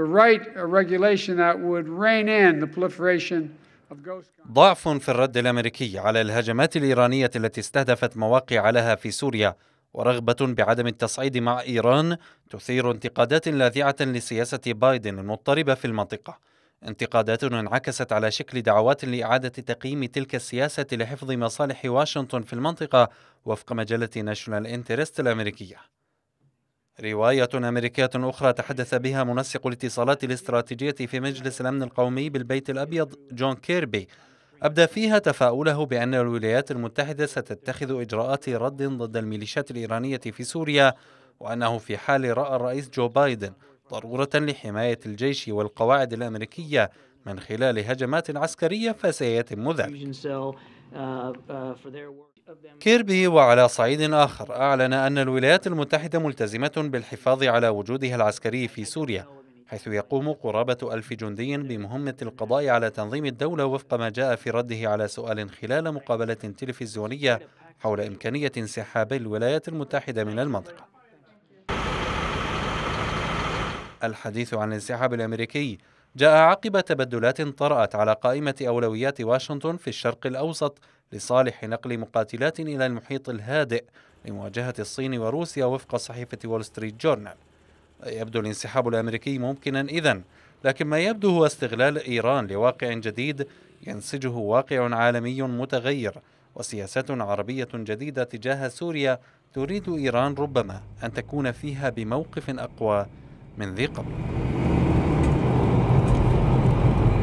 to write a regulation that would rein in the proliferation ضعف في الرد الامريكي على الهجمات الايرانيه التي استهدفت مواقع لها في سوريا ورغبه بعدم التصعيد مع ايران تثير انتقادات لاذعه لسياسه بايدن المضطربه في المنطقه انتقادات انعكست على شكل دعوات لاعاده تقييم تلك السياسه لحفظ مصالح واشنطن في المنطقه وفق مجله ناشونال انترست الامريكيه رواية أمريكية أخرى تحدث بها منسق الاتصالات الاستراتيجية في مجلس الأمن القومي بالبيت الأبيض جون كيربي أبدى فيها تفاؤله بأن الولايات المتحدة ستتخذ إجراءات رد ضد الميليشيات الإيرانية في سوريا وأنه في حال رأى الرئيس جو بايدن ضرورة لحماية الجيش والقواعد الأمريكية من خلال هجمات عسكرية فسيتم ذلك كيربي وعلى صعيد آخر أعلن أن الولايات المتحدة ملتزمة بالحفاظ على وجودها العسكري في سوريا حيث يقوم قرابة ألف جندي بمهمة القضاء على تنظيم الدولة وفق ما جاء في رده على سؤال خلال مقابلة تلفزيونية حول إمكانية انسحاب الولايات المتحدة من المنطقة الحديث عن الانسحاب الأمريكي جاء عقب تبدلات طرأت على قائمة أولويات واشنطن في الشرق الأوسط لصالح نقل مقاتلات إلى المحيط الهادئ لمواجهة الصين وروسيا وفق صحيفة وول ستريت جورنال يبدو الانسحاب الأمريكي ممكنا إذا لكن ما يبدو هو استغلال إيران لواقع جديد ينسجه واقع عالمي متغير وسياسات عربية جديدة تجاه سوريا تريد إيران ربما أن تكون فيها بموقف أقوى من ذي قبل